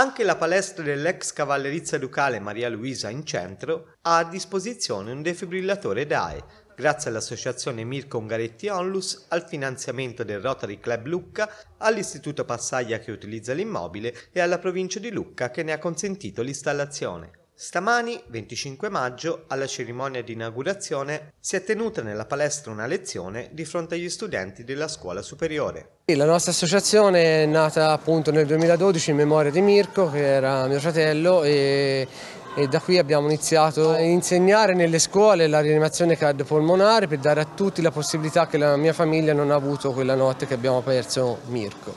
Anche la palestra dell'ex cavallerizza ducale Maria Luisa in centro ha a disposizione un defibrillatore DAE, grazie all'associazione Mirko Ungaretti Onlus, al finanziamento del Rotary Club Lucca, all'istituto Passaglia che utilizza l'immobile e alla provincia di Lucca che ne ha consentito l'installazione. Stamani, 25 maggio, alla cerimonia di inaugurazione, si è tenuta nella palestra una lezione di fronte agli studenti della scuola superiore. La nostra associazione è nata appunto nel 2012 in memoria di Mirko, che era mio fratello, e e da qui abbiamo iniziato a insegnare nelle scuole la rianimazione cardiopolmonare per dare a tutti la possibilità che la mia famiglia non ha avuto quella notte che abbiamo perso Mirko.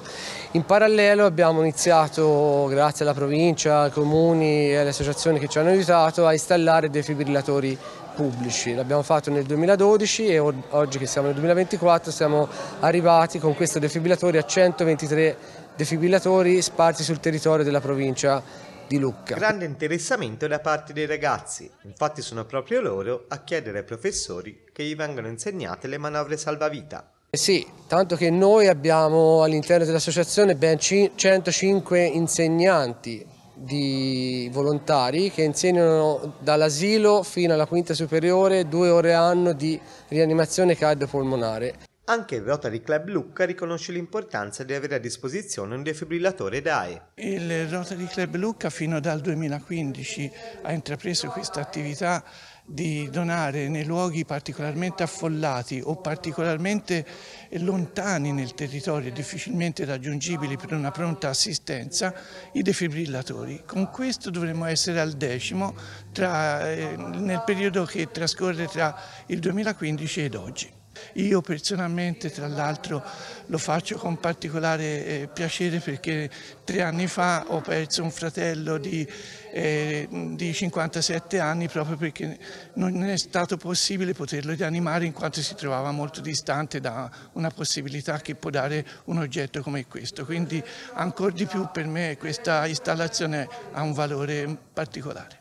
In parallelo abbiamo iniziato, grazie alla provincia, ai comuni e alle associazioni che ci hanno aiutato, a installare defibrillatori pubblici. L'abbiamo fatto nel 2012 e oggi che siamo nel 2024 siamo arrivati con questo defibrillatore a 123 defibrillatori sparsi sul territorio della provincia di Lucca. Grande interessamento da parte dei ragazzi, infatti sono proprio loro a chiedere ai professori che gli vengano insegnate le manovre salvavita. Eh sì, tanto che noi abbiamo all'interno dell'associazione ben 105 insegnanti di volontari che insegnano dall'asilo fino alla quinta superiore due ore all'anno di rianimazione cardiopolmonare. Anche il Rotary Club Lucca riconosce l'importanza di avere a disposizione un defibrillatore DAE. Il Rotary Club Lucca fino dal 2015 ha intrapreso questa attività di donare nei luoghi particolarmente affollati o particolarmente lontani nel territorio, difficilmente raggiungibili per una pronta assistenza, i defibrillatori. Con questo dovremmo essere al decimo tra, eh, nel periodo che trascorre tra il 2015 ed oggi. Io personalmente tra l'altro lo faccio con particolare eh, piacere perché tre anni fa ho perso un fratello di, eh, di 57 anni proprio perché non è stato possibile poterlo rianimare in quanto si trovava molto distante da una possibilità che può dare un oggetto come questo. Quindi ancora di più per me questa installazione ha un valore particolare.